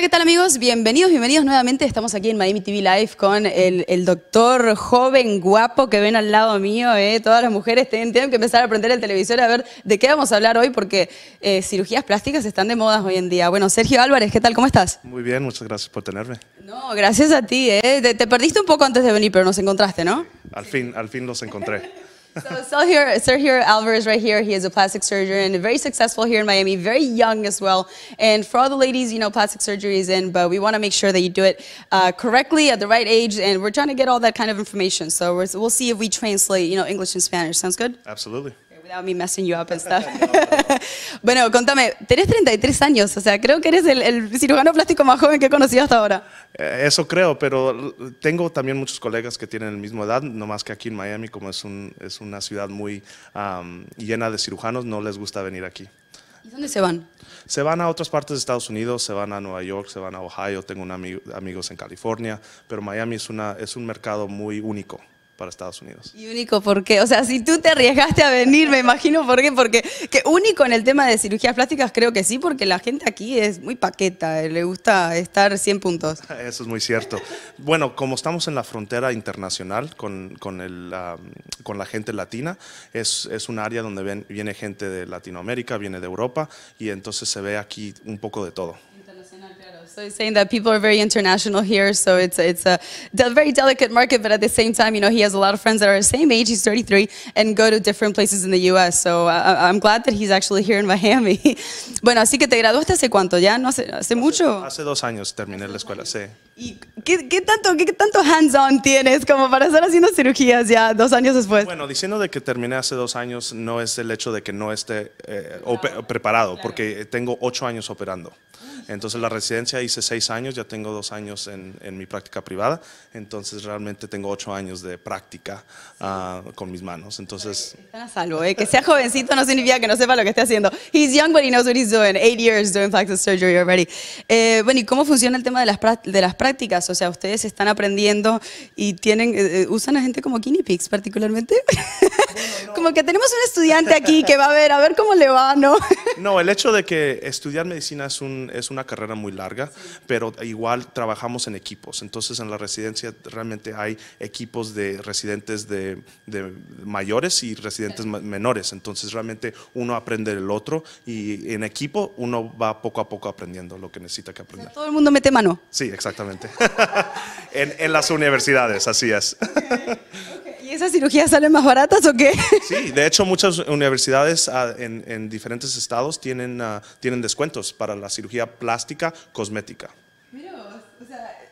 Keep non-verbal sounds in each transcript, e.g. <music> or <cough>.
¿qué tal amigos? Bienvenidos, bienvenidos nuevamente. Estamos aquí en Miami TV Live con el, doctor joven, guapo que ven al lado mío. ¿eh? Todas las mujeres tienen, que empezar a aprender el televisor a ver de qué vamos a hablar hoy porque eh, cirugías plásticas están de moda hoy en día. Bueno, Sergio Álvarez, ¿qué tal? ¿Cómo estás? Muy bien, muchas gracias por tenerme. No, gracias a ti. ¿eh? Te, te, perdiste un poco antes de venir, pero nos encontraste, ¿no? Al fin, al fin los encontré. so Sergio, Sergio Alvarez right here, he is a plastic surgeon, very successful here in Miami, very young as well. And for all the ladies, you know, plastic surgery is in, but we want to make sure that you do it uh, correctly at the right age, and we're trying to get all that kind of information. So we'll see if we translate, you know, English and Spanish. Sounds good? Absolutely. mí me messing you up and bueno, contame, tenés 33 años, o sea, creo que eres el, cirujano plástico más joven que he conocido hasta ahora. Eh, eso creo, pero tengo también muchos colegas que tienen la misma edad, no más que aquí en Miami, como es, una ciudad muy llena de cirujanos, no les gusta venir aquí. ¿Y dónde se van? Se van a otras partes de Estados Unidos, se van a Nueva York, se van a Ohio, tengo amigos en California, pero Miami es un mercado muy único para Estados Unidos. Y único, porque O sea, si tú te arriesgaste a venir, me imagino por qué, porque que único en el tema de cirugías plásticas creo que sí, porque la gente aquí es muy paqueta, eh, le gusta estar 100 puntos. <laughs> Eso es muy cierto. Bueno, como estamos en la frontera internacional con, con, el, ah, con la gente latina, es, es un área donde viene gente de Latinoamérica, viene de Europa, y entonces se ve aquí un poco de todo. So he's saying that people are very international here, so it's it's a de very delicate market. But at the same time, you know, he has a lot of friends that are the same age. He's 33 and go to different places in the U.S. So uh, uh, I'm glad that he's actually here in Miami. <laughs> bueno, así que te graduaste hace cuánto? Ya no hace, hace mucho. Hace dos años terminé la escuela, sí. ¿Y qué, qué tanto, qué, tanto hands-on tienes como para estar haciendo cirugías ya dos años después? Bueno, diciendo de que terminé hace dos años no es el hecho de que no esté eh, preparado, porque tengo ocho años operando. Entonces la residencia hice seis años, ya tengo dos años en, mi práctica privada, entonces realmente tengo ocho años de práctica ah, con mis manos. Entonces... Están a salvo, ¿eh? que sea jovencito no significa que no sepa lo que esté haciendo. He's young but he knows what he's doing. Eight years doing plastic surgery already. Eh, bueno, ¿y cómo funciona el tema de las, de las prácticas? O sea, ustedes están aprendiendo y tienen, eh, eh, usan a gente como guinea pigs particularmente. <laughs> como que tenemos un estudiante aquí que va a ver, a ver cómo le va, ¿no? <laughs> No, el hecho de que estudiar medicina es, un, es una carrera muy larga, pero igual trabajamos en equipos. Entonces en la residencia realmente hay equipos de residentes de, mayores y residentes menores. Entonces realmente uno aprende del otro y en equipo uno va poco a poco aprendiendo lo que necesita que aprenda. Todo el mundo mete mano. Sí, exactamente. <laughs> en, en, las universidades, así es esas cirugías salen más baratas o qué? Sí, de hecho muchas universidades ah, en, diferentes estados tienen, ah, tienen descuentos para la cirugía plástica cosmética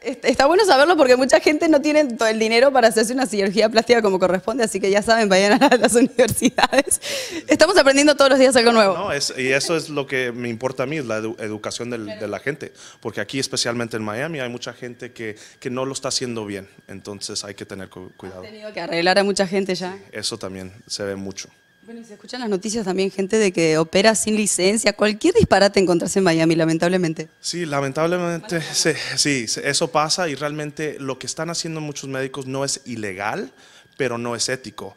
está bueno saberlo porque mucha gente no tiene todo el dinero para hacerse una cirugía plástica como corresponde, así que ya saben, vayan a las <laughs> universidades. Estamos aprendiendo todos los días algo nuevo. y eso es lo que me importa a mí, la educación de la gente, porque aquí especialmente en Miami hay mucha gente que, no lo está haciendo bien, entonces hay que tener cuidado. He tenido que arreglar a mucha gente ya. eso también se ve mucho. Bueno, se escuchan las noticias también, gente de que opera sin licencia, cualquier disparate encontrarse en Miami, lamentablemente. Sí, lamentablemente, sí, eso pasa y realmente lo que están haciendo muchos médicos no es ilegal, pero no es ético.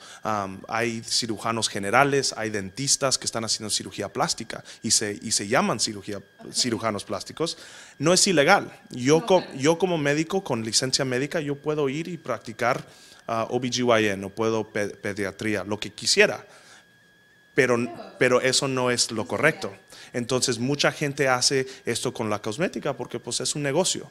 hay cirujanos generales, hay dentistas que están haciendo cirugía plástica y se, y se llaman cirujanos plásticos. No es ilegal. Yo, yo como médico con licencia médica, yo puedo ir y practicar ah, OBGYN o puedo pediatría, lo que quisiera pero, pero eso no es lo correcto. Entonces mucha gente hace esto con la cosmética porque pues es un negocio.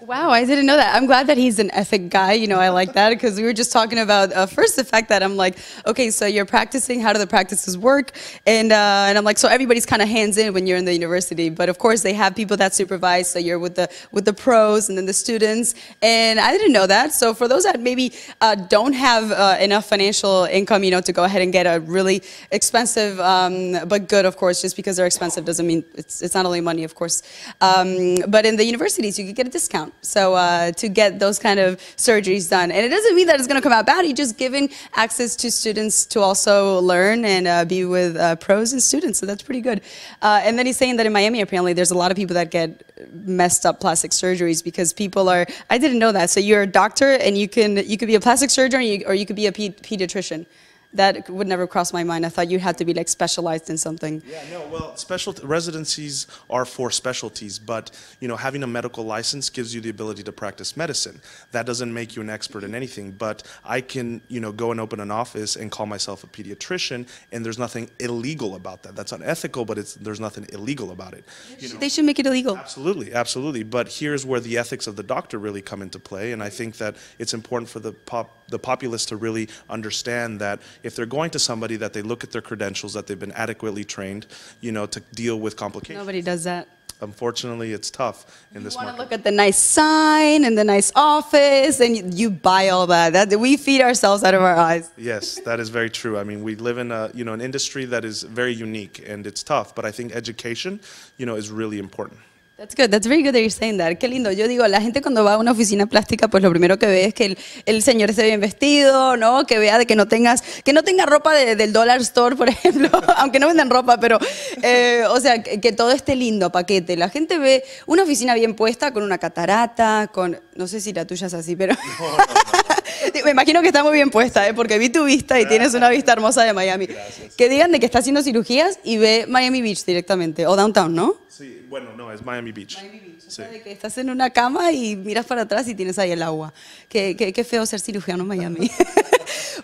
Wow, I didn't know that. I'm glad that he's an ethic guy. You know, I like that because we were just talking about uh, first the fact that I'm like, okay, so you're practicing. How do the practices work? And uh, and I'm like, so everybody's kind of hands in when you're in the university, but of course they have people that supervise. So you're with the with the pros and then the students. And I didn't know that. So for those that maybe uh, don't have uh, enough financial income, you know, to go ahead and get a really expensive um, but good, of course, just because they're expensive doesn't mean it's it's not only money, of course. Um, but in the universities, you could get a discount. So uh, to get those kind of surgeries done. And it doesn't mean that it's going to come out bad. You're just giving access to students to also learn and uh, be with uh, pros and students. So that's pretty good. Uh, and then he's saying that in Miami, apparently, there's a lot of people that get messed up plastic surgeries because people are, I didn't know that. So you're a doctor and you can, you could be a plastic surgeon or you, or you could be a pediatrician that would never cross my mind. I thought you had to be like specialized in something. Yeah, no, well, special residencies are for specialties, but you know, having a medical license gives you the ability to practice medicine. That doesn't make you an expert in anything, but I can, you know, go and open an office and call myself a pediatrician, and there's nothing illegal about that. That's unethical, but it's there's nothing illegal about it. You know, they should make it illegal. Absolutely, absolutely. But here's where the ethics of the doctor really come into play, and I think that it's important for the pop the populace to really understand that if they're going to somebody that they look at their credentials, that they've been adequately trained, you know, to deal with complications. Nobody does that. Unfortunately, it's tough in this market. You look at the nice sign and the nice office, and you, you buy all that. that. We feed ourselves out of our eyes. <laughs> Yes, that is very true. I mean, we live in a you know an industry that is very unique, and it's tough. But I think education, you know, is really important. That's good. That's very good that you're Qué lindo. Yo digo, la gente cuando va a una oficina plástica, pues lo primero que ve es que el, señor esté bien vestido, ¿no? Que vea de que no tengas, que no tenga ropa del dollar store, por <laughs> ejemplo, aunque no vendan ropa, pero, eh, o sea, que, todo esté lindo, paquete. La gente ve una oficina bien puesta con una catarata, con, no sé si la tuya es así, pero. <laughs> Me imagino que está muy bien puesta, ¿eh? Porque vi tu vista y tienes una vista hermosa de Miami. Que digan de que está haciendo cirugías y ve Miami Beach directamente o downtown, ¿no? Sí bueno, no, es Miami Beach. Miami Beach. de que estás en una cama y miras para atrás y tienes ahí el agua. Qué, qué feo ser cirujano en Miami. <laughs>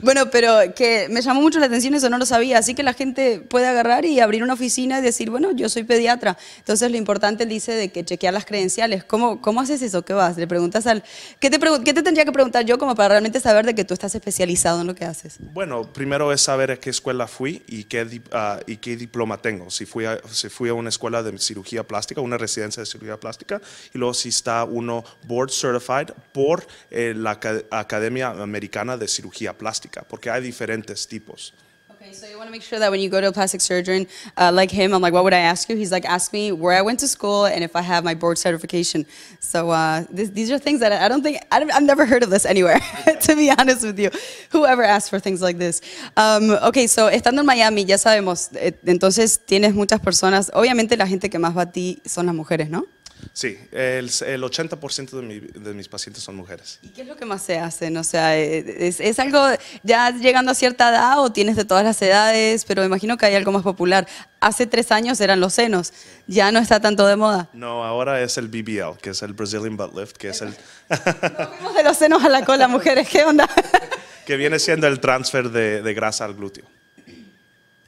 Bueno, pero que me llamó mucho la atención, eso no lo sabía, así que la gente puede agarrar y abrir una oficina y decir, bueno, yo soy pediatra. Entonces lo importante, dice, de que chequear las credenciales. ¿Cómo, cómo haces eso? ¿Qué vas? Le preguntas al... ¿Qué te, te tendría que preguntar yo como para realmente saber de que tú estás especializado en lo que haces? Bueno, primero es saber a qué escuela fui y qué, ah, y qué diploma tengo. Si fui, a, fui a una escuela de cirugía plástica, una residencia de cirugía plástica, y luego si está uno board certified por eh, la Academia Americana de Cirugía Plástica porque hay diferentes tipos. Okay, so you want to make sure that when you go to a plastic surgeon uh, like him, I'm like, what would I ask you? He's like, ask me where I went to school and if I have my board certification. So uh, this, these are things that I don't think, I never heard of this anywhere, <laughs> to be honest with you. Whoever asks for things like this. Um, okay, so estando en Miami, ya sabemos, eh, entonces tienes muchas personas, obviamente la gente que más va a ti son las mujeres, ¿no? Sí, el, 80% de, mis pacientes son mujeres. ¿Y qué es lo que más se hacen? O sea, eh, ¿es, algo ya llegando a cierta edad o tienes de todas las edades? Pero me imagino que hay algo más popular. Hace tres años eran los senos, ya no está tanto de moda. No, ahora es el BBL, que es el Brazilian Butt Lift, que es el... <laughs> de los senos a la cola, mujeres, ¿qué onda? <laughs> que viene siendo el transfer de grasa al glúteo.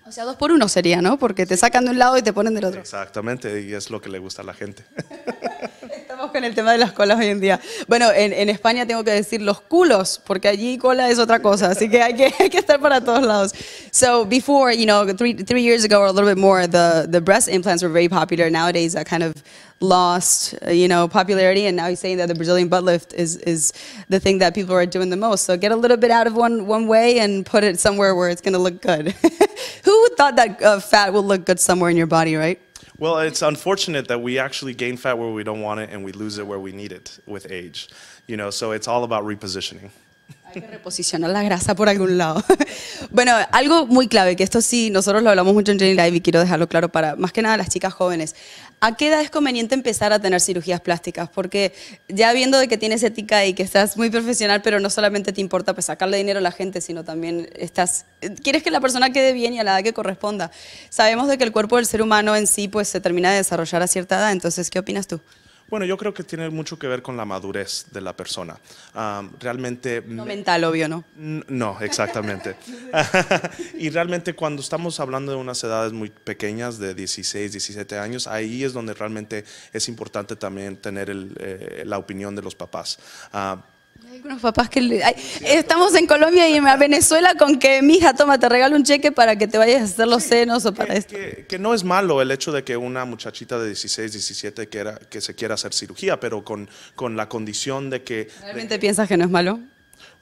O sea, dos por uno sería, ¿no? Porque te sacan de un lado y te ponen del otro. Exactamente, y es lo que le gusta a la gente. <laughs> estamos con el tema de las colas hoy en día. Bueno, en, en, España tengo que decir los culos, porque allí cola es otra cosa, así que hay que, <laughs> hay que estar para todos lados. So before, you know, three, three years ago or a little bit more, the, the breast implants were very popular. Nowadays, that kind of lost, you know, popularity, and now he's saying that the Brazilian butt lift is, is the thing that people are doing the most. So get a little bit out of one, one way and put it somewhere where it's going to look good. <laughs> Who thought that uh, fat will look good somewhere in your body, right? Well, it's unfortunate that we actually gain fat where we don't want it and we lose it where we need it with age. You know, so it's all about repositioning. que reposicionar la grasa por algún lado. <laughs> bueno, algo muy clave, que esto sí, nosotros lo hablamos mucho en Jenny Live y quiero dejarlo claro para más que nada las chicas jóvenes. ¿A qué edad es conveniente empezar a tener cirugías plásticas? Porque ya viendo de que tienes ética y que estás muy profesional, pero no solamente te importa pues, sacarle dinero a la gente, sino también estás eh, quieres que la persona quede bien y a la edad que corresponda. Sabemos de que el cuerpo del ser humano en sí pues se termina de desarrollar a cierta edad, entonces ¿qué opinas tú? Bueno, yo creo que tiene mucho que ver con la madurez de la persona. Ah, realmente... No mental, obvio, ¿no? No, exactamente. <laughs> <laughs> y realmente cuando estamos hablando de unas edades muy pequeñas, de 16, 17 años, ahí es donde realmente es importante también tener eh, la opinión de los papás. Ah, hay algunos papás que le, estamos en Colombia y en Venezuela con que mi hija, toma, te regalo un cheque para que te vayas a hacer los senos o para que, esto. Que, no es malo el hecho de que una muchachita de 16, 17 quiera, que se quiera hacer cirugía, pero con, con la condición de que... ¿Realmente piensas que no es malo?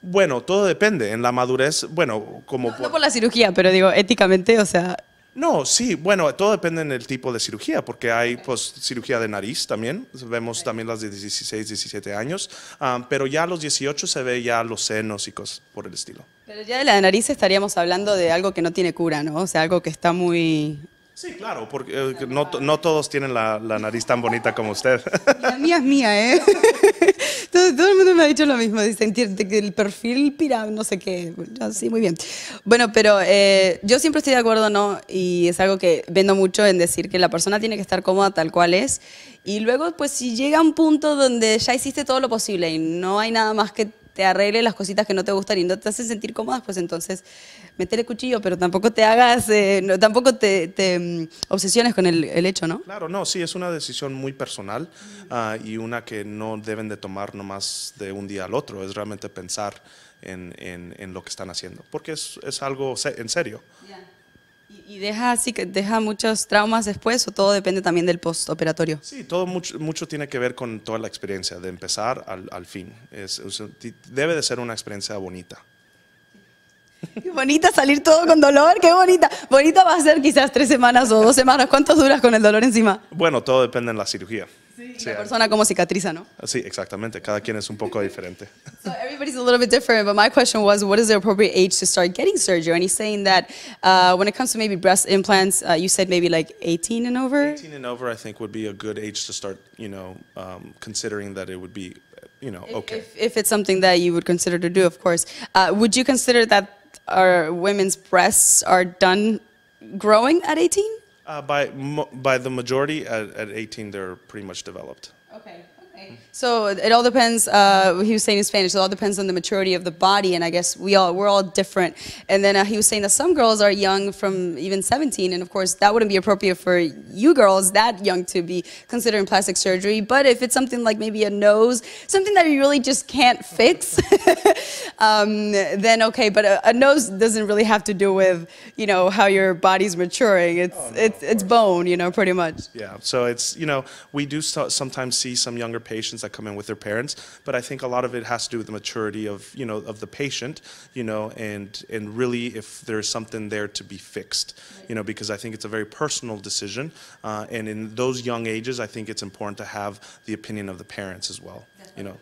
Bueno, todo depende. En la madurez, bueno, como... no por la cirugía, pero digo, éticamente, o sea, no, sí, bueno, todo depende del tipo de cirugía, porque hay pues, cirugía de nariz también, vemos también las de 16, 17 años, ah, pero ya a los 18 se ve ya los senos y cosas por el estilo. Pero ya de la nariz estaríamos hablando de algo que no tiene cura, ¿no? O sea, algo que está muy Sí, claro, porque eh, no, no, todos tienen la, la, nariz tan bonita como usted. <laughs> La mía es mía, ¿eh? <laughs> Todo, el mundo me ha dicho lo mismo, dicen que el perfil pirámide, no sé qué. Sí, muy bien. Bueno, pero eh, yo siempre estoy de acuerdo, ¿no? Y es algo que vendo mucho en decir que la persona tiene que estar cómoda tal cual es. Y luego, pues si llega un punto donde ya hiciste todo lo posible y no hay nada más que te arregle las cositas que no te gustan y no te hacen sentir cómodas, pues entonces metele cuchillo, pero tampoco te hagas, eh, tampoco te, mm, obsesiones con el, hecho, ¿no? Claro, no, sí, es una decisión muy personal ah, y una que no deben de tomar nomás de un día al otro, es realmente pensar en, en, lo que están haciendo, porque es, es algo en serio. ¿Y deja, así que deja muchos traumas después o todo depende también del postoperatorio? Sí, todo mucho, mucho tiene que ver con toda la experiencia, de empezar al, fin. debe de ser una experiencia bonita. Qué bonita salir todo con dolor, qué bonita. Bonita va a ser quizás tres semanas o dos semanas. ¿Cuánto duras con el dolor encima? Bueno, todo depende de la cirugía. Sí, sí, persona como cicatriza, ¿no? Sí, exactamente. Cada quien es un poco diferente. <laughs> so everybody's a little bit different, but my question was, what is the appropriate age to start getting surgery? And he's saying that uh, when it comes to maybe breast implants, uh, you said maybe like 18 and over. 18 and over, I think, would be a good age to start. You know, um, considering that it would be, you know, if, okay. If, if, it's something that you would consider to do, of course. Uh, would you consider that our women's breasts are done growing at 18? Uh, by, by the majority, at, at 18, they're pretty much developed. Okay, so it all depends. Uh, he was saying in Spanish, it all depends on the maturity of the body, and I guess we all we're all different. And then uh, he was saying that some girls are young from even 17, and of course that wouldn't be appropriate for you girls that young to be considering plastic surgery. But if it's something like maybe a nose, something that you really just can't fix, <laughs> um, then okay. But a, a, nose doesn't really have to do with you know how your body's maturing. It's oh, no, it's it's bone, you know, pretty much. Yeah. So it's you know we do sometimes see some younger patients that come in with their parents. But I think a lot of it has to do with the maturity of you know of the patient, you know, and and really if there's something there to be fixed, you know, because I think it's a very personal decision, uh, and in those young ages, I think it's important to have the opinion of the parents as well, you know.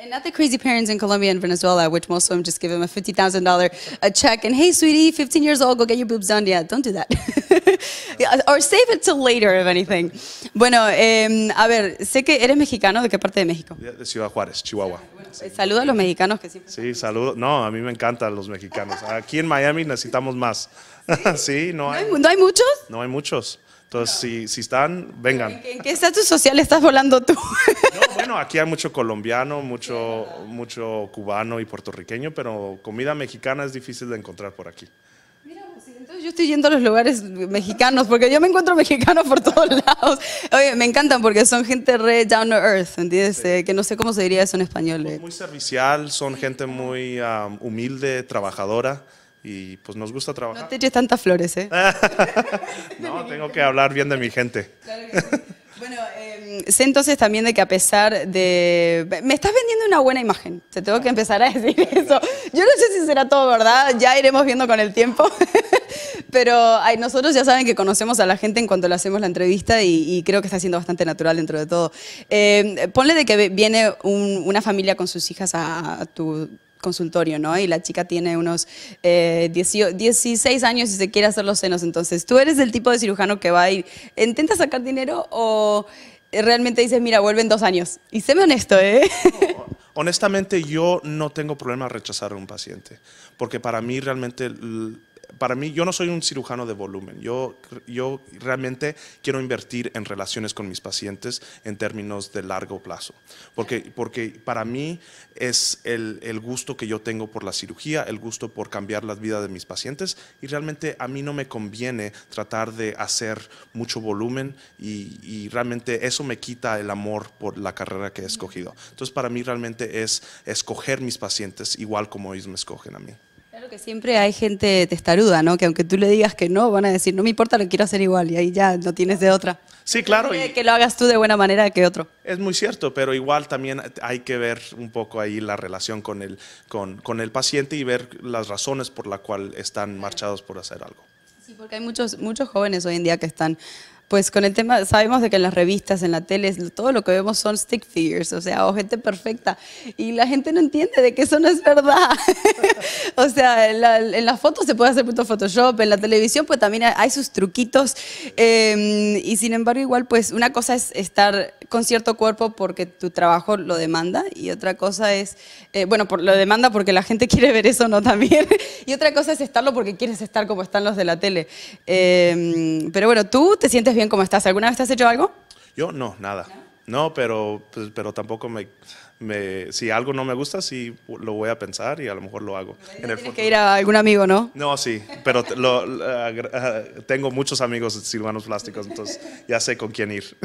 And not the crazy parents in Colombia and Venezuela, which most of them just give them a $50,000 a uh, check and, hey, sweetie, 15 years old, go get your boobs done. Yeah, don't do that. <laughs> or save it till later, if anything. Bueno, em, a ver, sé que eres mexicano, ¿de qué parte de México? De, Ciudad Juárez, Chihuahua. Eh, Saludos Saluda a los mexicanos que siempre. Sí, saludo. No, a mí me encantan los mexicanos. Aquí en Miami necesitamos más. <laughs> Sí, ¿No hay muchos? No hay muchos. Entonces, si, si están, vengan. ¿En qué, estatus social estás volando tú? No, bueno, aquí hay mucho colombiano, mucho, mucho cubano y puertorriqueño, pero comida mexicana es difícil de encontrar por aquí. Mira, pues entonces yo estoy yendo a los lugares mexicanos, porque yo me encuentro mexicano por todos lados. Oye, me encantan porque son gente re down to earth, ¿entiendes? Eh, que no sé cómo se diría eso en español. Muy eh. servicial, son gente muy ah, humilde, trabajadora y pues nos gusta trabajar. No te eches tantas flores, ¿eh? <laughs> no, tengo que hablar bien de mi gente. Claro que sí. Bueno, em, sé entonces también de que a pesar de... Me estás vendiendo una buena imagen, te tengo que empezar a decir eso. Yo no sé si será todo verdad, ya iremos viendo con el tiempo. <laughs> Pero nosotros ya saben que conocemos a la gente en cuanto le hacemos la entrevista y, creo que está siendo bastante natural dentro de todo. Em, ponle de que viene una familia con sus hijas a tu consultorio, ¿no? Y la chica tiene unos 16 eh, años y se quiere hacer los senos. Entonces, ¿tú eres el tipo de cirujano que va y intenta sacar dinero o eh, realmente dices, mira, vuelven dos años? Y séme honesto, ¿eh? Honestamente, yo no tengo problema rechazar a un paciente, porque para mí realmente para mí, yo no soy un cirujano de volumen. Yo, yo realmente quiero invertir en relaciones con mis pacientes en términos de largo plazo. Porque, porque para mí es el, el gusto que yo tengo por la cirugía, el gusto por cambiar la vida de mis pacientes. Y realmente a mí no me conviene tratar de hacer mucho volumen y, y realmente eso me quita el amor por la carrera que he escogido. Entonces, para mí realmente es escoger mis pacientes igual como ellos me escogen a mí que siempre hay gente testaruda, ¿no? Que aunque tú le digas que no, van a decir, no me importa, lo quiero hacer igual. Y ahí ya no tienes de otra. Sí, claro. Y que lo hagas tú de buena manera que otro. Es muy cierto, pero igual también hay que ver un poco ahí la relación con el, con, con el paciente y ver las razones por las cuales están marchados por hacer algo. Sí, porque hay muchos, muchos jóvenes hoy en día que están pues con el tema, sabemos de que en las revistas, en la tele, todo lo que vemos son stick figures, o sea, o gente perfecta. Y la gente no entiende de que eso no es verdad. <laughs> o sea, en, la, en, las fotos se puede hacer punto Photoshop, en la televisión pues también hay sus truquitos. Em, y sin embargo, igual pues una cosa es estar con cierto cuerpo porque tu trabajo lo demanda y otra cosa es, eh, bueno, por, lo demanda porque la gente <laughs> quiere ver eso, ¿no? También. y otra cosa es estarlo porque quieres estar como están los de la tele. Em, pero bueno, ¿tú te sientes bien como estás? ¿Alguna vez te has hecho algo? Yo no, nada. No, pero, pues, pero tampoco me... me, si algo no me gusta, sí lo voy a pensar y a lo mejor lo hago. En el tienes que ir a algún amigo, ¿no? No, sí, pero lo, uh, tengo muchos amigos cirujanos plásticos, entonces ya sé con quién ir.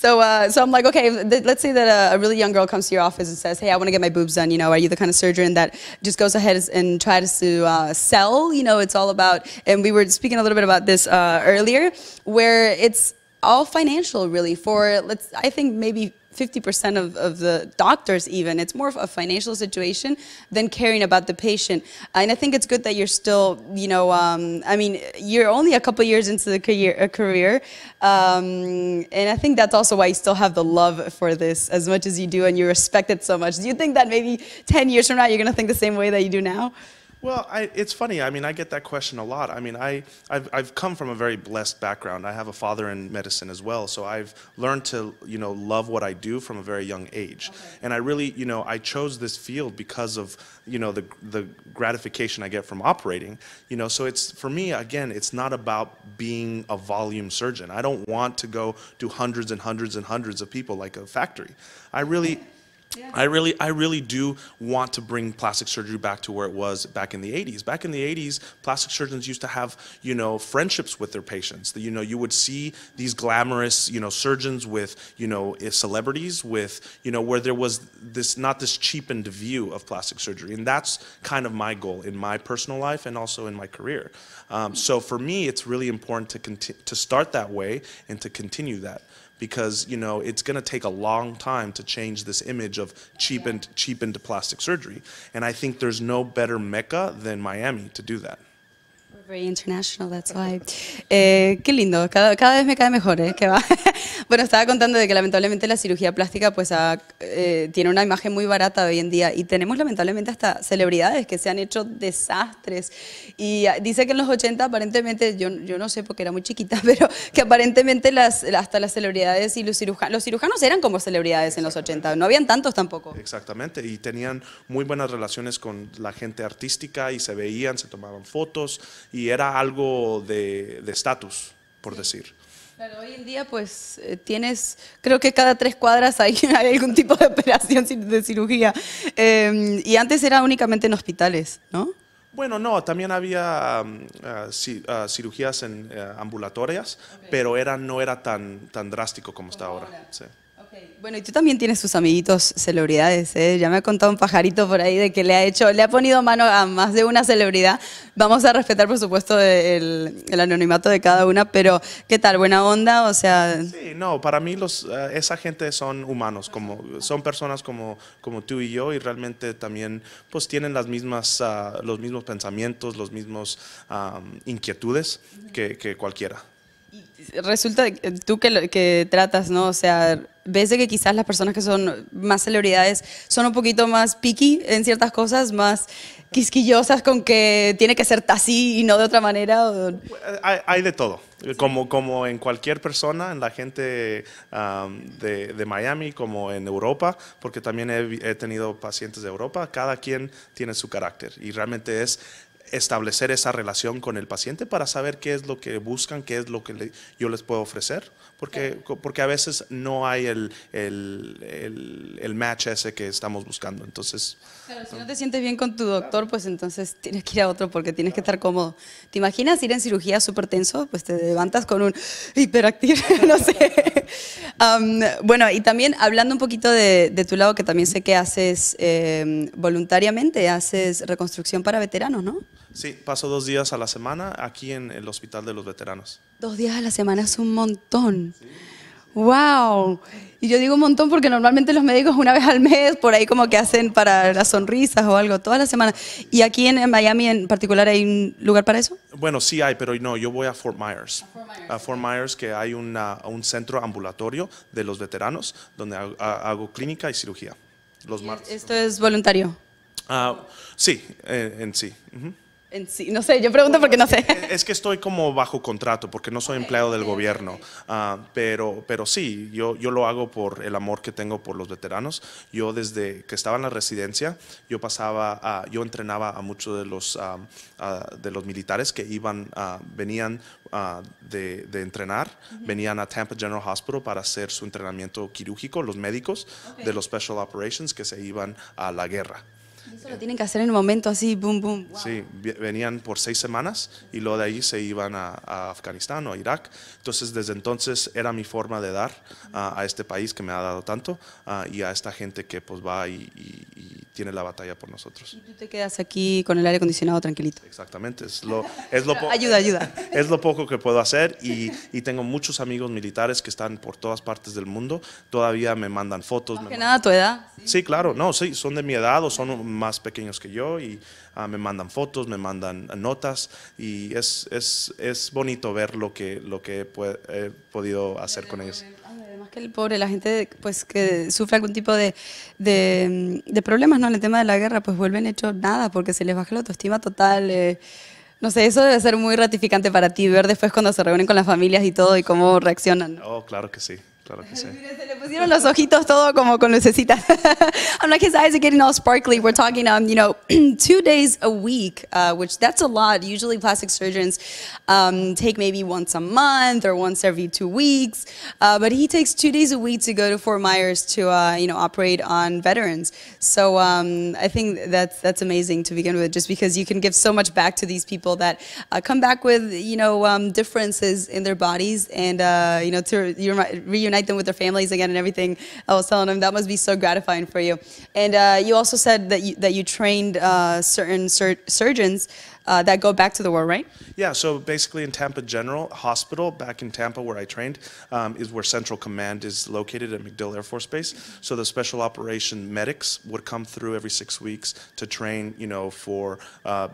So, uh, so I'm like, okay, let's say that a, a, really young girl comes to your office and says, hey, I want to get my boobs done. You know, are you the kind of surgeon that just goes ahead and tries to uh, sell? You know, it's all about, and we were speaking a little bit about this uh, earlier, where it's all financial really for let's i think maybe 50% of, of the doctors even. It's more of a financial situation than caring about the patient. And I think it's good that you're still, you know, um, I mean, you're only a couple years into the career, uh, career um, and I think that's also why you still have the love for this as much as you do and you respect it so much. Do you think that maybe 10 years from now you're going to think the same way that you do now? Well, I, it's funny. I mean, I get that question a lot. I mean, I, I've, I've come from a very blessed background. I have a father in medicine as well, so I've learned to, you know, love what I do from a very young age. Okay. And I really, you know, I chose this field because of, you know, the, the gratification I get from operating. You know, so it's, for me, again, it's not about being a volume surgeon. I don't want to go do hundreds and hundreds and hundreds of people like a factory. I really... Yeah. I really, I really do want to bring plastic surgery back to where it was back in the 80s. Back in the 80s, plastic surgeons used to have, you know, friendships with their patients. That you know, you would see these glamorous, you know, surgeons with, you know, celebrities with, you know, where there was this not this cheapened view of plastic surgery, and that's kind of my goal in my personal life and also in my career. Um, so for me, it's really important to to start that way and to continue that because you know it's going to take a long time to change this image of cheapened cheapened plastic surgery and i think there's no better mecca than miami to do that Very international, that's why. Eh, qué lindo, cada, cada, vez me cae mejor, ¿eh? Que va. <laughs> bueno, estaba contando de que lamentablemente la cirugía plástica pues eh, tiene una imagen muy barata hoy en día y tenemos lamentablemente hasta celebridades que se han hecho desastres. Y ah, dice que en los 80 aparentemente, yo, yo no sé porque era muy chiquita, <laughs> pero que aparentemente las, hasta las celebridades y los cirujanos, los cirujanos eran como celebridades en los 80, no habían tantos tampoco. Exactamente, y tenían muy buenas relaciones con la gente artística y se veían, se tomaban fotos y y era algo de estatus, por decir. hoy en día pues eh, tienes, creo que cada tres cuadras hay, <laughs> algún tipo de operación de cirugía. Em, y antes era únicamente en hospitales, ¿no? Bueno, no, también había mm, ah, ah, cirugías en, eh, ambulatorias, pero era, no era tan, tan drástico como, está ahora. ahora. Sí. Bueno, y tú también tienes tus amiguitos celebridades, ¿eh? Ya me ha contado un pajarito por ahí de que le ha hecho, le ha ponido mano a más de una celebridad. Vamos a respetar, por supuesto, el, anonimato de cada una, pero ¿qué tal? ¿Buena onda? O sea... Sí, no, para mí eh, esa gente son humanos, como, son personas como, tú y yo y realmente también pues tienen las mismas, ah, los mismos pensamientos, los mismos inquietudes que, cualquiera. Resulta tú que tratas, ¿no? O sea ves de que quizás las personas que son más celebridades son un poquito más picky en ciertas cosas, más quisquillosas con que tiene que ser así y no de otra manera? Hay, de todo. Como, como en cualquier persona, en la gente de, Miami, como en Europa, porque también he tenido pacientes de Europa, cada quien tiene su carácter y realmente es establecer esa relación con el paciente para saber qué es lo que buscan, qué es lo que yo les puedo ofrecer, porque, porque a veces no hay el, el, el, match ese que estamos buscando. Entonces, si no te sientes bien con tu doctor, pues entonces tienes que ir a otro porque tienes que estar cómodo. ¿Te imaginas ir en cirugía súper tenso? Pues te levantas con un hiperactivo, <laughs> no sé. bueno, y también hablando un poquito de, tu lado, que también sé que haces eh, voluntariamente, haces reconstrucción para veteranos, ¿no? Sí, paso dos días a la semana aquí en el Hospital de los Veteranos. Dos días a la semana es un montón. ¡Wow! Y yo digo un montón porque normalmente los médicos una vez al mes, por ahí como que hacen para las sonrisas o algo, toda la semana. ¿Y aquí en Miami en particular hay un lugar para eso? Bueno, sí hay, pero no, yo voy a Fort Myers. A Fort Myers, que hay un centro ambulatorio de los veteranos donde hago, clínica y cirugía. Los ¿Esto es voluntario? Ah, sí, eh, en, sí no sé, yo pregunto porque no sé. Es que estoy como bajo contrato porque no soy empleado del gobierno, ah, pero, pero sí, yo, yo lo hago por el amor que tengo por los veteranos. Yo desde que estaba en la residencia, yo pasaba, yo entrenaba a muchos de los, ah, ah, de los militares que iban, venían de, de, entrenar, venían a Tampa General Hospital para hacer su entrenamiento quirúrgico, los médicos de los Special Operations que se iban a la guerra. Eso lo tienen que hacer en un momento así, boom, boom. Sí, venían por seis semanas y luego de ahí se iban a, Afganistán o a Irak. Entonces, desde entonces era mi forma de dar a este país que me ha dado tanto y a esta gente que pues va y tiene la batalla por nosotros. Y tú te quedas aquí con el aire acondicionado tranquilito. Exactamente, es lo, es lo <laughs> ayuda, ayuda. Es lo poco que puedo hacer y, y, tengo muchos amigos militares que están por todas partes del mundo, todavía me mandan fotos. me que nada tu edad. ¿sí? claro, no, sí, son de mi edad o son más pequeños que yo y ah, me mandan fotos, me mandan notas y es, es, es bonito ver lo que, lo que he podido hacer con ellos el pobre, la gente pues, que sufre algún tipo de, problemas ¿no? en el tema de la guerra, pues vuelven hecho nada porque se les baja la autoestima total. Eh, no sé, eso debe ser muy gratificante para ti, ver después cuando se reúnen con las familias y todo y cómo reaccionan. Oh, claro que sí. Claro que <laughs> sí. Se le pusieron los ojitos todo como con lucecitas. <laughs> I'm like his eyes are getting all sparkly. We're talking, um, you know, <clears throat> two days a week, uh, which that's a lot. Usually, plastic surgeons um, take maybe once a month or once every two weeks, uh, but he takes two days a week to go to Fort Myers to, uh, you know, operate on veterans. So um, I think that's that's amazing to begin with, just because you can give so much back to these people that uh, come back with, you know, um, differences in their bodies and uh, you know to reunite reunite them with their families again and everything. I was telling them that must be so gratifying for you. And uh, you also said that you, that you trained uh, certain sur surgeons uh, that go back to the war, right? Yeah, so basically in Tampa General Hospital, back in Tampa where I trained, um, is where Central Command is located at MacDill Air Force Base. So the Special Operation medics would come through every six weeks to train, you know, for uh,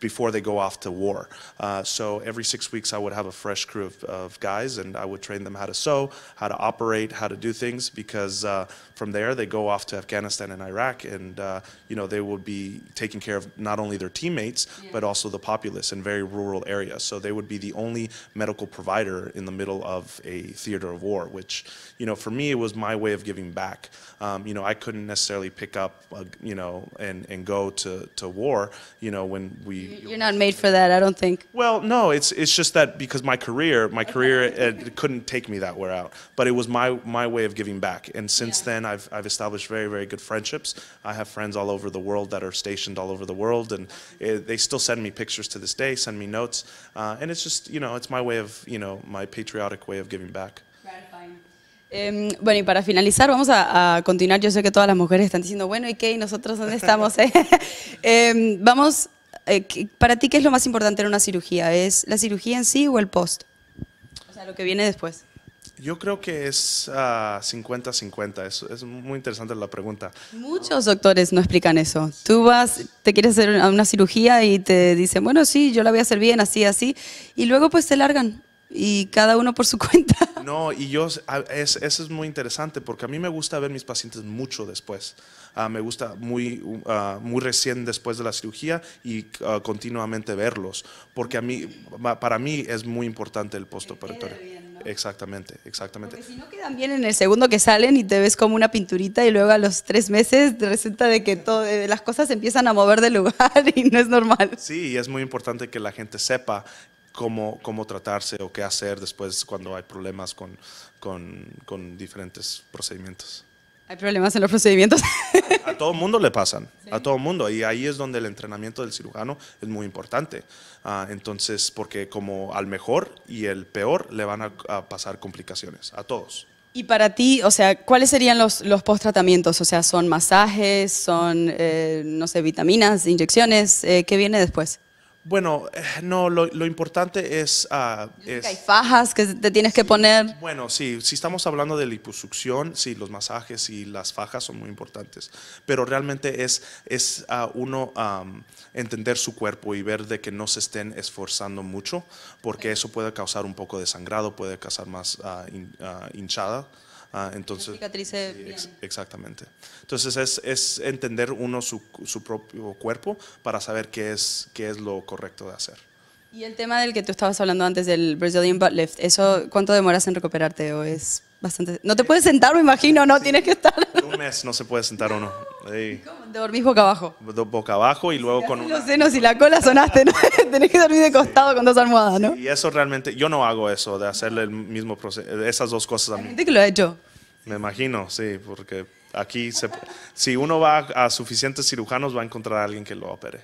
before they go off to war. Uh, so every six weeks, I would have a fresh crew of, of, guys, and I would train them how to sew, how to operate, how to do things, because uh, from there, they go off to Afghanistan and Iraq, and uh, you know they would be taking care of not only their teammates yeah. but also the populace in very rural areas. So they would be the only medical provider in the middle of a theater of war, which you know for me it was my way of giving back. Um, you know I couldn't necessarily pick up uh, you know and and go to to war. You know when we you're, you're not made for that. I don't think. Well, no, it's it's just that because my career my career it, it <laughs> couldn't take me that way out, but it was my my way of giving back, and since yeah. then. I've, I've established very, very good friendships. I have friends all over the world that are stationed all over the world, and they still send me pictures to this day, send me notes. Uh, and it's just, you know, it's my way of, you know, my patriotic way of giving back. Em, bueno, y para finalizar, vamos a, continuar. Yo sé que todas las mujeres están diciendo, bueno, ¿y qué? ¿Y nosotros dónde estamos? <laughs> Em, vamos, eh, para ti, ¿qué es lo más importante en una cirugía? ¿Es la cirugía en sí o el post? O sea, lo que viene después. Yo creo que es 50-50, ah, es, muy interesante la pregunta. Muchos doctores no explican eso. Tú vas, te quieres hacer una cirugía y te dicen, bueno, sí, yo la voy a hacer bien, así, así, y luego pues te largan y cada uno por su <laughs> cuenta. No, y yo, eso es muy interesante porque a mí me gusta ver mis pacientes mucho después. Ah, me gusta muy, ah, muy recién después de la cirugía y continuamente verlos, porque a mí, para mí es muy importante el postoperatorio. Exactamente, exactamente. Porque si no quedan bien en el segundo que salen y te ves como una pinturita y luego a los tres meses te resulta de que las cosas empiezan a mover de lugar <laughs> y no es normal. Sí, y es muy importante que la gente sepa Cómo, cómo, tratarse o qué hacer después cuando hay problemas con, con diferentes procedimientos. Hay problemas en los procedimientos. <laughs> a todo el mundo le pasan, a todo mundo. Y ahí es donde el entrenamiento del cirujano es muy importante. Ah, entonces, porque como al mejor y el peor le van a, pasar complicaciones, a todos. Y para ti, o sea, ¿cuáles serían los, los post-tratamientos? O sea, ¿son masajes, son, eh, no sé, vitaminas, inyecciones? Eh, ¿Qué viene después? Bueno, eh, no, lo, importante ah, es, Hay fajas que te tienes que poner. Bueno, sí, si estamos hablando de liposucción, sí, los masajes y las fajas son muy importantes, pero realmente es, es ah, uno entender su cuerpo y ver de que no se estén esforzando mucho, porque eso puede causar un poco de sangrado, puede causar más ah, hinchada. Ah, entonces, exactamente. Entonces es, es entender uno su, su, propio cuerpo para saber qué es, qué es lo correcto de hacer. Y el tema del que tú estabas hablando antes del Brazilian butt lift, ¿eso cuánto demoras en recuperarte o es no te puedes sentar, me imagino, ¿no? Tienes que estar. Un mes no se puede sentar uno. ¿Cómo? dormís boca abajo. Boca abajo y luego con. Los senos y la cola sonaste, ¿no? <laughs> Tenés que dormir de costado con dos almohadas, ¿no? y eso realmente. Yo no hago eso, de hacerle el mismo proceso. Esas dos cosas a mí. ¿Tú lo ha hecho. Me imagino, sí, porque aquí se... si uno va a suficientes cirujanos va a encontrar a alguien que lo opere.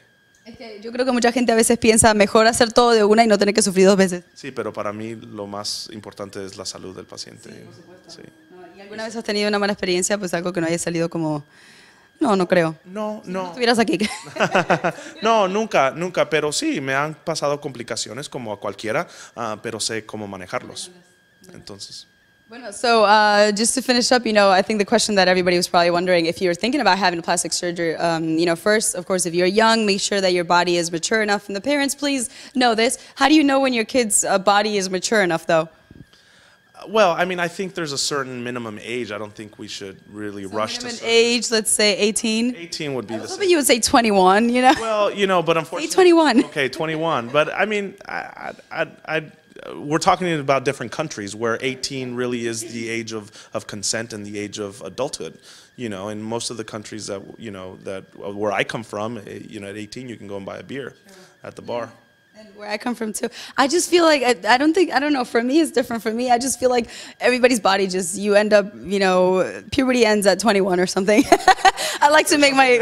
Es que yo creo que mucha gente a veces piensa mejor hacer todo de una y no tener que sufrir dos veces. Sí, pero para mí lo más importante es la salud del paciente. Sí, por supuesto. ¿Y alguna vez has tenido una mala experiencia, pues algo que no haya salido como... No, no creo. No, no. estuvieras aquí. <laughs> no, nunca, nunca, pero sí, me han pasado complicaciones como a cualquiera, ah, pero sé cómo manejarlos. Entonces... Bueno, so uh, just to finish up, you know, I think the question that everybody was probably wondering, if you're thinking about having plastic surgery, um, you know, first, of course, if you're young, make sure that your body is mature enough. And the parents, please know this. How do you know when your kid's uh, body is mature enough, though? Well, I mean, I think there's a certain minimum age. I don't think we should really so rush minimum to An age. Let's say 18. 18 would be I the. Same. you would say 21. You know. Well, you know, but unfortunately. Say 21. Okay, 21. But I mean, I, I, I, we're talking about different countries where 18 really is the age of, of consent and the age of adulthood. You know, in most of the countries that, you know, that uh, where I come from, eh, you know, at 18 you can go and buy a beer sure. at the bar. And where I come from too. I just feel like, I, I, don't think, I don't know, for me it's different. For me, I just feel like everybody's body just, you end up, you know, puberty ends at 21 or something. <laughs> I like to make my...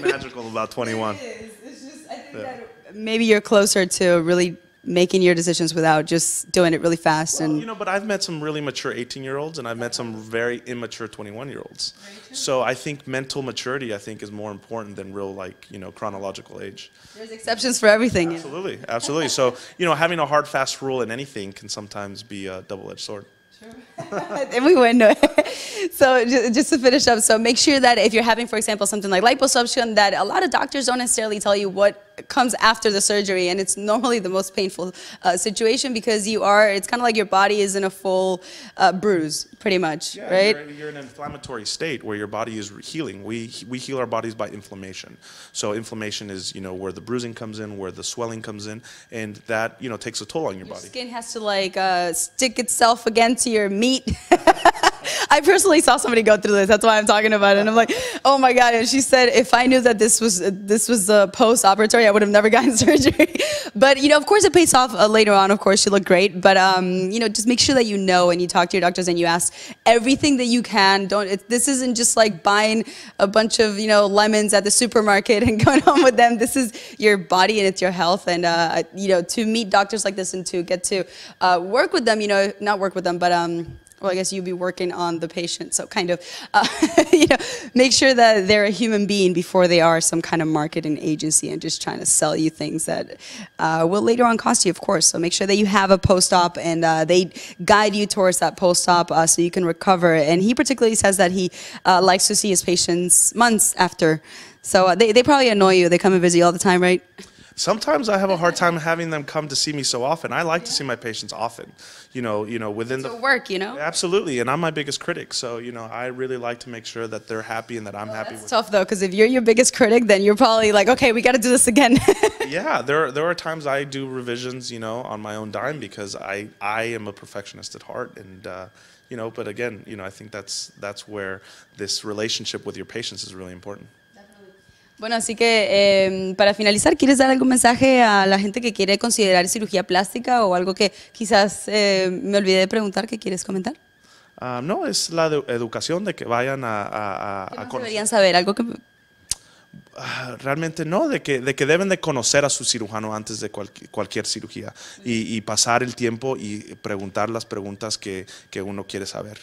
magical about 21. <laughs> It is. It's just, I think yeah. that maybe you're closer to really making your decisions without just doing it really fast well, and you know but i've met some really mature 18 year olds and i've met some very immature 21 year olds so i think mental maturity i think is more important than real like you know chronological age there's exceptions for everything absolutely you know? absolutely so you know having a hard fast rule in anything can sometimes be a double-edged sword and <laughs> we went to it. So just to finish up, so make sure that if you're having, for example, something like liposuction, that a lot of doctors don't necessarily tell you what comes after the surgery, and it's normally the most painful uh, situation because you are, it's kind of like your body is in a full uh, bruise, pretty much, yeah, right? You're, you're, in an inflammatory state where your body is healing. We, we heal our bodies by inflammation. So inflammation is, you know, where the bruising comes in, where the swelling comes in, and that, you know, takes a toll on your, your body. skin has to like uh, stick itself again to your meat. <laughs> I personally saw somebody go through this. That's why I'm talking about it. And I'm like, oh my god. And she said, if I knew that this was this was the post-operatory, I would have never <laughs> gotten surgery. but you know, of course, it pays off uh, later on. Of course, she looked great. But um, you know, just make sure that you know and you talk to your doctors and you ask everything that you can. Don't. It, this isn't just like buying a bunch of you know lemons at the supermarket <laughs> and going home with them. This is your body and it's your health. And uh, you know, to meet doctors like this and to get to uh, work with them, you know, not work with them, but um, well, I guess you'd be working on the patient, so kind of, uh, <laughs> you know, make sure that they're a human being before they are some kind of marketing agency and just trying to sell you things that uh, will later on cost you, of course. So make sure that you have a post-op and uh, they guide you towards that post-op uh, so you can recover. And he particularly says that he uh, likes to see his patients months after. So uh, they, they probably annoy you. They come and visit you all the time, right? Sometimes I have a hard <laughs> time having them come to see me so often. I like yeah. to see my patients often, you know, you know, within it's the work, you know. Absolutely, and I'm my biggest critic, so you know, I really like to make sure that they're happy and that I'm well, happy. It's tough them. though, because if you're your biggest critic, then you're probably like, okay, we got to do this again. <laughs> yeah, there there are times I do revisions, you know, on my own dime because I I am a perfectionist at heart, and uh, you know, but again, you know, I think that's that's where this relationship with your patients is really important. Bueno, así que em, para finalizar, ¿quieres dar algún mensaje a la gente que quiere considerar cirugía plástica o algo que quizás eh, me olvidé de preguntar que quieres comentar? Ah, no, es la educación de que vayan a, a, deberían saber? Algo que ah, realmente no, de que, deben de conocer a su cirujano antes de cualquier cirugía y, pasar el tiempo y preguntar las preguntas que uno quiere saber.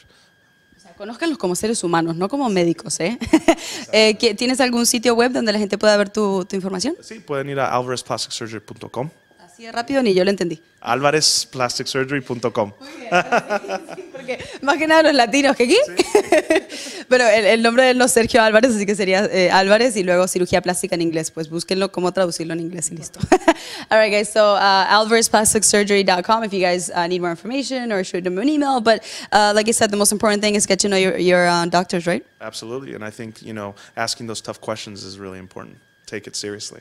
Conozcanlos como seres humanos, no como médicos. ¿eh? <laughs> eh ¿Tienes algún sitio web donde la gente pueda ver tu, tu información? Sí, pueden ir a alvarezplasticsurgery.com Así rápido ni yo lo entendí. Álvarezplasticsurgery.com. <laughs> porque más que nada los latinos que aquí. <laughs> Pero el, nombre de él no es Sergio Álvarez, así que sería eh, Álvarez y luego cirugía plástica en inglés. Pues búsquenlo cómo traducirlo en inglés y listo. <laughs> All right, guys. So uh, alvarezplasticsurgery.com if you guys uh, need more information or shoot them an email. But uh, like I said, the most important thing is get to know your, your uh, doctors, right? Absolutely. And I think, you know, asking those tough questions is really important. Take it seriously.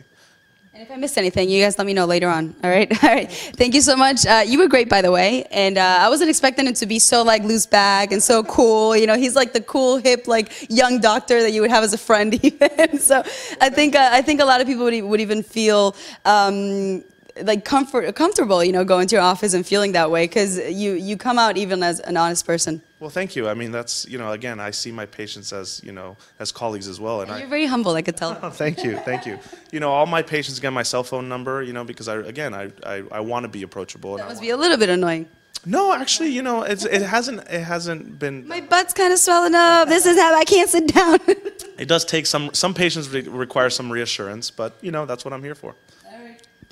And if I missed anything, you guys let me know later on. All right, <laughs> all right. Thank you so much. Uh, you were great, by the way, and uh, I wasn't expecting it to be so like loose bag and so cool. You know, he's like the cool, hip, like young doctor that you would have as a friend. <laughs> Even so, I think uh, I think a lot of people would, would even feel. Um, like comfort, comfortable, you know, going to your office and feeling that way because you, you come out even as an honest person. Well, thank you. I mean, that's, you know, again, I see my patients as, you know, as colleagues as well. And, and you're I, very humble, I could tell. Oh, <laughs> thank you, thank you. You know, all my patients get my cell phone number, you know, because I, again, I, I, I want to be approachable. That must be a little bit annoying. No, actually, you know, it hasn't it hasn't been. My butt's kind of swelling up. This is how I can't sit down. <laughs> it does take some some patients re require some reassurance, but you know that's what I'm here for.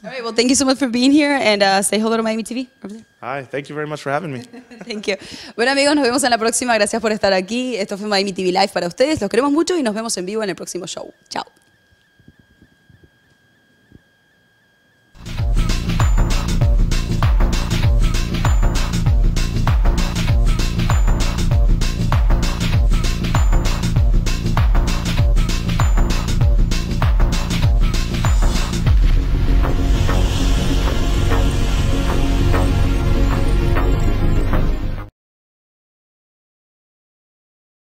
All right, well, thank you so much for being here and uh, say hello to Miami TV. Hi, thank you very much for having me. <laughs> thank you. Bueno, amigos, nos vemos en la próxima. Gracias por estar aquí. Esto fue Miami TV Live para ustedes. Los queremos mucho y nos vemos en vivo en el próximo show. Chao.